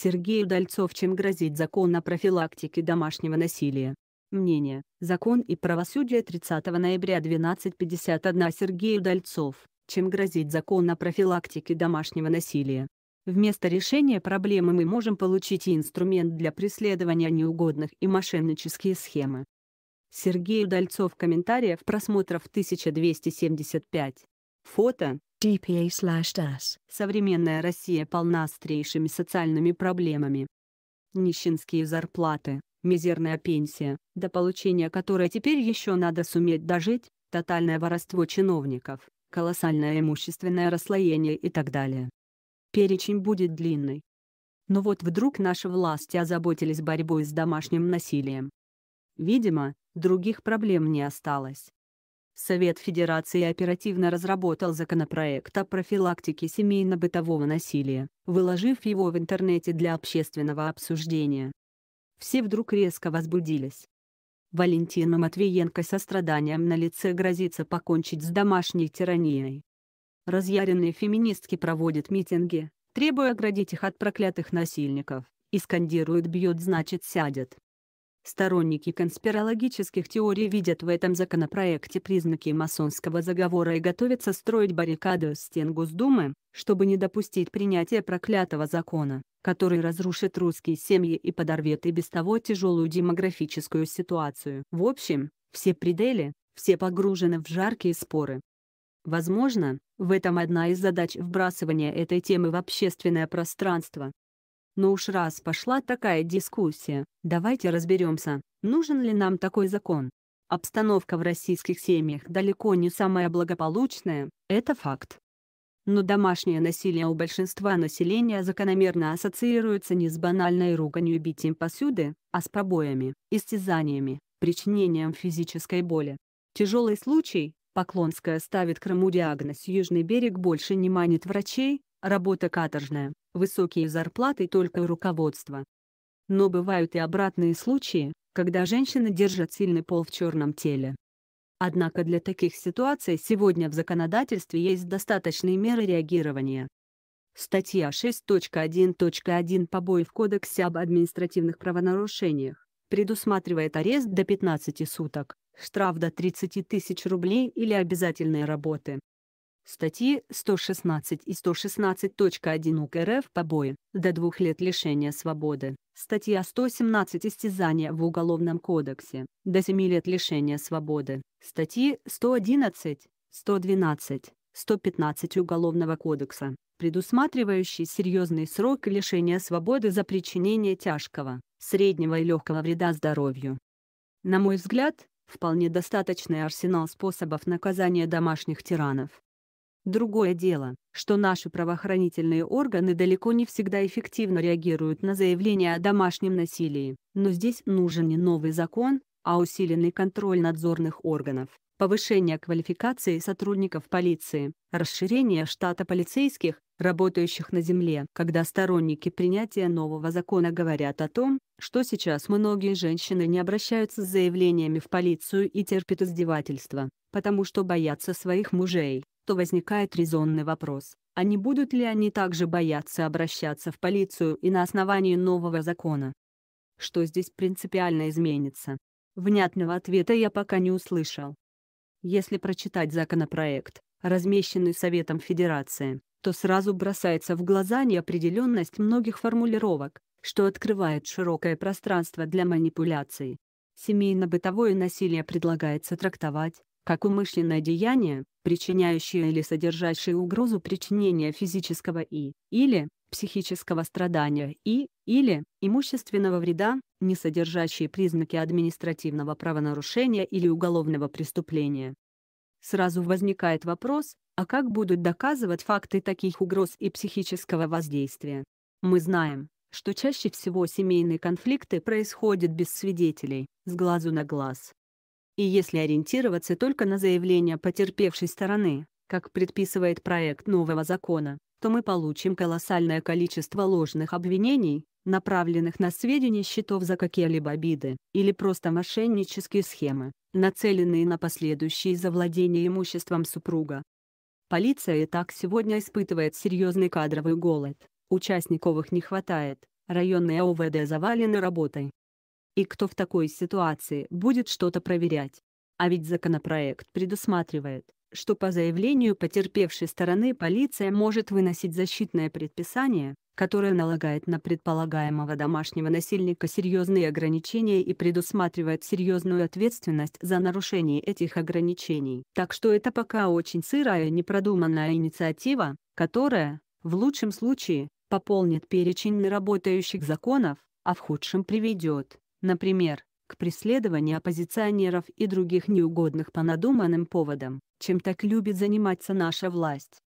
Сергею Удальцов чем грозит закон о профилактике домашнего насилия. Мнение. Закон и правосудие 30 ноября 12.51 Сергею Удальцов. Чем грозит закон о профилактике домашнего насилия. Вместо решения проблемы мы можем получить инструмент для преследования неугодных и мошеннические схемы. Сергей Удальцов. Комментариев просмотров 1275. Фото. DPA/DAS. А Современная Россия полна острейшими социальными проблемами. Нищенские зарплаты, мизерная пенсия, до получения которой теперь еще надо суметь дожить, тотальное воровство чиновников, колоссальное имущественное расслоение и так далее. Перечень будет длинный. Но вот вдруг наши власти озаботились борьбой с домашним насилием. Видимо, других проблем не осталось. Совет Федерации оперативно разработал законопроект о профилактике семейно-бытового насилия, выложив его в интернете для общественного обсуждения. Все вдруг резко возбудились. Валентина Матвиенко со страданием на лице грозится покончить с домашней тиранией. Разъяренные феминистки проводят митинги, требуя оградить их от проклятых насильников, и скандируют «бьет значит сядет». Сторонники конспирологических теорий видят в этом законопроекте признаки масонского заговора и готовятся строить баррикады баррикаду стен Госдумы, чтобы не допустить принятия проклятого закона, который разрушит русские семьи и подорвет и без того тяжелую демографическую ситуацию. В общем, все предели, все погружены в жаркие споры. Возможно, в этом одна из задач вбрасывания этой темы в общественное пространство. Но уж раз пошла такая дискуссия, давайте разберемся, нужен ли нам такой закон. Обстановка в российских семьях далеко не самая благополучная, это факт. Но домашнее насилие у большинства населения закономерно ассоциируется не с банальной руганью и битьем посуды, а с пробоями, истязаниями, причинением физической боли. Тяжелый случай, Поклонская ставит Крыму диагноз «Южный берег» больше не манит врачей, Работа каторжная, высокие зарплаты только у руководства. Но бывают и обратные случаи, когда женщины держат сильный пол в черном теле. Однако для таких ситуаций сегодня в законодательстве есть достаточные меры реагирования. Статья 6.1.1 «Побои в Кодексе об административных правонарушениях» предусматривает арест до 15 суток, штраф до 30 тысяч рублей или обязательные работы. Статьи 116 и 116.1 УК РФ «Побои» до двух лет лишения свободы. Статья 117 «Истязание» в Уголовном кодексе до семи лет лишения свободы. Статьи 111, 112, 115 Уголовного кодекса, предусматривающий серьезный срок лишения свободы за причинение тяжкого, среднего и легкого вреда здоровью. На мой взгляд, вполне достаточный арсенал способов наказания домашних тиранов Другое дело, что наши правоохранительные органы далеко не всегда эффективно реагируют на заявления о домашнем насилии, но здесь нужен не новый закон, а усиленный контроль надзорных органов, повышение квалификации сотрудников полиции, расширение штата полицейских, работающих на земле, когда сторонники принятия нового закона говорят о том, что сейчас многие женщины не обращаются с заявлениями в полицию и терпят издевательства, потому что боятся своих мужей, то возникает резонный вопрос, а не будут ли они также бояться обращаться в полицию и на основании нового закона? Что здесь принципиально изменится? Внятного ответа я пока не услышал. Если прочитать законопроект, размещенный Советом Федерации, то сразу бросается в глаза неопределенность многих формулировок, что открывает широкое пространство для манипуляций. Семейно-бытовое насилие предлагается трактовать как умышленное деяние, причиняющее или содержащее угрозу причинения физического и или психического страдания и или имущественного вреда, не содержащие признаки административного правонарушения или уголовного преступления. Сразу возникает вопрос, а как будут доказывать факты таких угроз и психического воздействия? Мы знаем, что чаще всего семейные конфликты происходят без свидетелей, с глазу на глаз. И если ориентироваться только на заявления потерпевшей стороны, как предписывает проект нового закона, то мы получим колоссальное количество ложных обвинений, направленных на сведение счетов за какие-либо обиды, или просто мошеннические схемы, нацеленные на последующие завладение имуществом супруга. Полиция и так сегодня испытывает серьезный кадровый голод, участников их не хватает, районные ОВД завалены работой. И кто в такой ситуации будет что-то проверять? А ведь законопроект предусматривает, что по заявлению потерпевшей стороны полиция может выносить защитное предписание, которое налагает на предполагаемого домашнего насильника серьезные ограничения и предусматривает серьезную ответственность за нарушение этих ограничений. Так что это пока очень сырая и непродуманная инициатива, которая, в лучшем случае, пополнит перечень работающих законов, а в худшем приведет, например, к преследованию оппозиционеров и других неугодных по надуманным поводам чем так любит заниматься наша власть.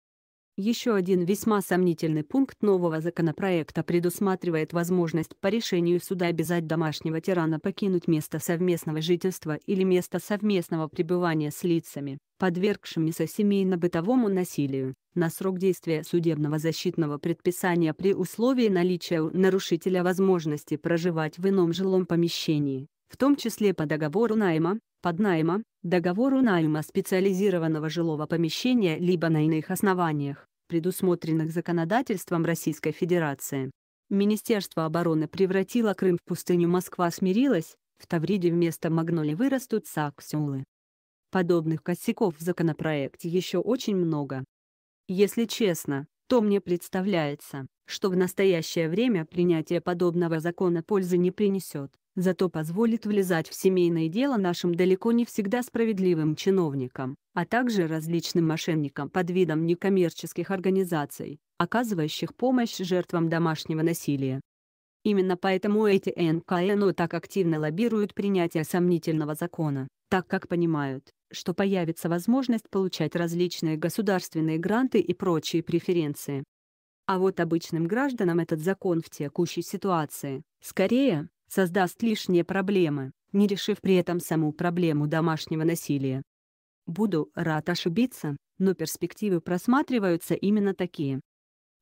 Еще один весьма сомнительный пункт нового законопроекта предусматривает возможность по решению суда обязать домашнего тирана покинуть место совместного жительства или место совместного пребывания с лицами, подвергшимися семейно-бытовому насилию, на срок действия судебного защитного предписания при условии наличия у нарушителя возможности проживать в ином жилом помещении, в том числе по договору найма, под найма, договору найма специализированного жилого помещения либо на иных основаниях, предусмотренных законодательством Российской Федерации. Министерство обороны превратило Крым в пустыню Москва смирилась, в Тавриде вместо магнолий вырастут саксюлы. Подобных косяков в законопроекте еще очень много. Если честно, то мне представляется, что в настоящее время принятие подобного закона пользы не принесет, зато позволит влезать в семейное дело нашим далеко не всегда справедливым чиновникам, а также различным мошенникам под видом некоммерческих организаций, оказывающих помощь жертвам домашнего насилия. Именно поэтому эти НКНО так активно лоббируют принятие сомнительного закона, так как понимают, что появится возможность получать различные государственные гранты и прочие преференции. А вот обычным гражданам этот закон в текущей ситуации, скорее, создаст лишние проблемы, не решив при этом саму проблему домашнего насилия. Буду рад ошибиться, но перспективы просматриваются именно такие.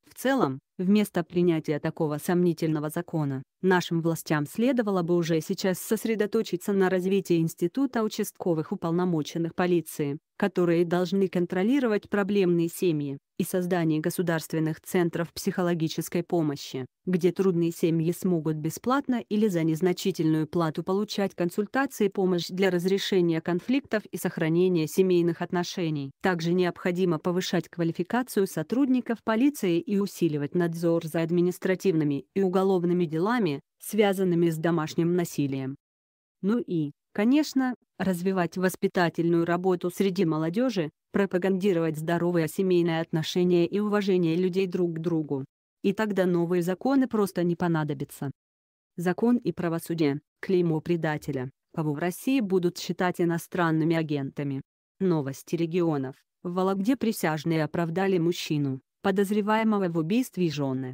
В целом, Вместо принятия такого сомнительного закона, нашим властям следовало бы уже сейчас сосредоточиться на развитии института участковых уполномоченных полиции, которые должны контролировать проблемные семьи, и создании государственных центров психологической помощи, где трудные семьи смогут бесплатно или за незначительную плату получать консультации и помощь для разрешения конфликтов и сохранения семейных отношений. Также необходимо повышать квалификацию сотрудников полиции и усиливать над надзор за административными и уголовными делами, связанными с домашним насилием. Ну и, конечно, развивать воспитательную работу среди молодежи, пропагандировать здоровые семейные отношения и уважение людей друг к другу. И тогда новые законы просто не понадобятся. Закон и правосудие, клеймо предателя, кого в России будут считать иностранными агентами. Новости регионов. В Вологде присяжные оправдали мужчину, подозреваемого в убийстве жены.